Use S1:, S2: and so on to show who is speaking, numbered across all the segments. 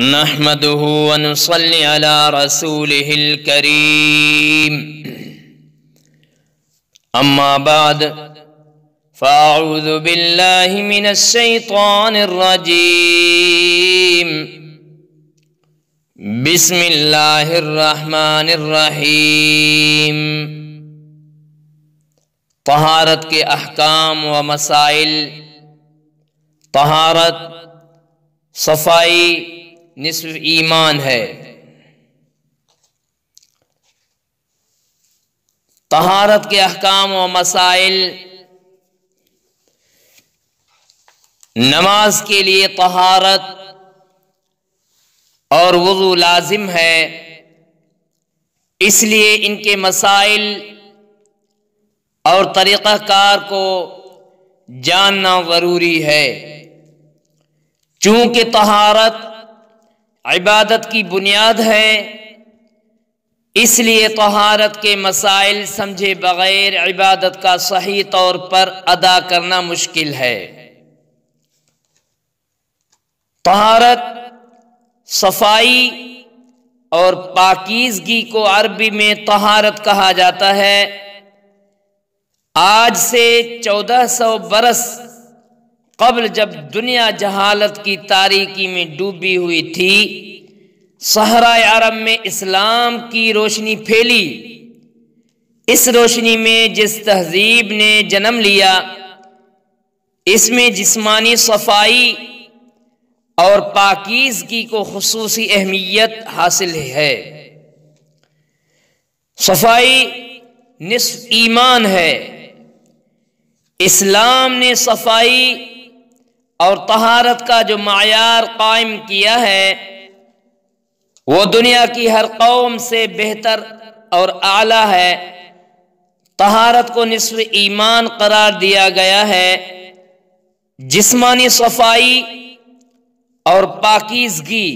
S1: नहमदूनसला रसूल करीम अम्माबाद फ़ाउज़बिल्लामिनशैतानिर्रजीम बिस्मिल्लाहिर्रहमानिर्रहीम तहारत के अहकाम व मसाइल तहारत सफाई निसफ ईमान है तहारत के अहकाम व मसाइल नमाज के लिए तहारत और वज़ू लाजिम है इसलिए इनके मसाइल और तरीक़ाकार को जानना ज़रूरी है चूँकि तहारत इबादत की बुनियाद है इसलिए तहारत के मसाइल समझे बग़ैर इबादत का सही तौर पर अदा करना मुश्किल है तहारत सफाई और पाकिजगी को अरबी में तहारत कहा जाता है आज से 1400 बरस कबल जब दुनिया जहालत की तारीकी में डूबी हुई थी सहरा अरब में इस्लाम की रोशनी फैली इस रोशनी में जिस तहजीब ने जन्म लिया इसमें जिस्मानी सफाई और पाकिजगी को खसूस अहमियत हासिल है सफाई निस्फ ईमान है इस्लाम ने सफाई और तहारत का जो मैार कायम किया है वो दुनिया की हर कौम से बेहतर और आला है तहारत को निसफ ईमान करार दिया गया है जिस्मानी सफाई और पाकिजगी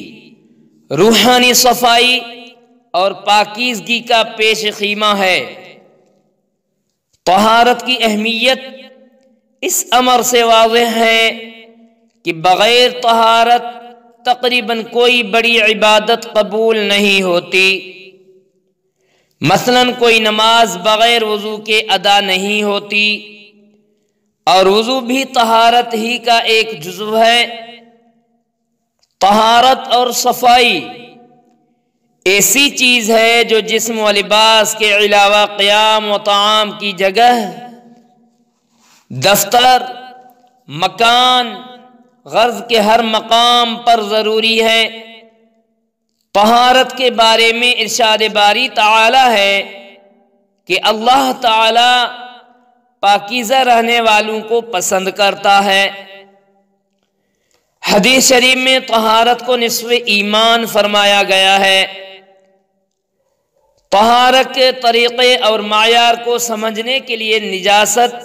S1: रूहानी सफाई और पाकिजगी का पेश खीमा है तहारत की अहमियत इस अमर से वाज है कि बग़ैर तहारत तकरीबन कोई बड़ी इबादत कबूल नहीं होती मसलन कोई नमाज बग़ैर वज़ू के अदा नहीं होती और वज़ू भी तहारत ही का एक जुज्व है तहारत और सफाई ऐसी चीज़ है जो जिसम व लिबास के अलावा क़याम व ताम की जगह दफ्तर मकान गर्ज के हर मकाम पर ज़रूरी है तहारत के बारे में इरशाद बारी ताला है कि अल्लाह ताला पाकिज़ा रहने वालों को पसंद करता है हदीस शरीफ में तहारत को नस्व ईमान फरमाया गया है तहारत के तरीक़े और मायार को समझने के लिए निजात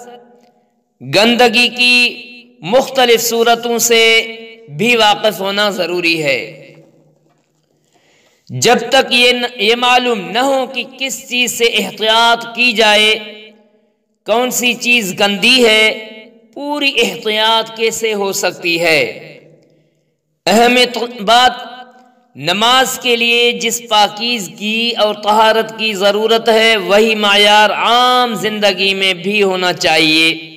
S1: गंदगी की मुख्तलिफ सूरतों से भी वाक़ होना ज़रूरी है जब तक ये न, ये मालूम न हो कि किस चीज़ से एहतियात की जाए कौन सी चीज़ गंदी है पूरी एहतियात कैसे हो सकती है अहम बात नमाज के लिए जिस की और तहारत की ज़रूरत है वही मायार आम जिंदगी में भी होना चाहिए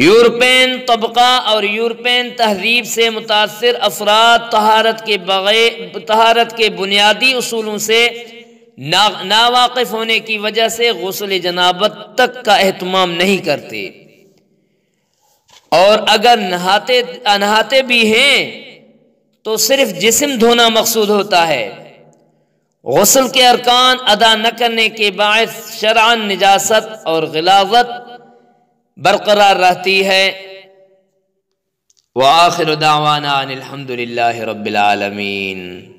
S1: यूरोपियन तबका और यूरोपियन तहजीब से मुतासर अफराद तहारत के बगैर तहारत के बुनियादी असूलों से ना नावाकिफ़ होने की वजह से गसल जनाबत तक का अहतमाम नहीं करते और अगर नहाते नहाते भी हैं तो सिर्फ जिसम धोना मकसूद होता है गसल के अरकान अदा न करने के बायस शरान निजासत और गिलावत बरकरार रहती है व आखिर दावाना अनिलहमदिल्ला रबालमीन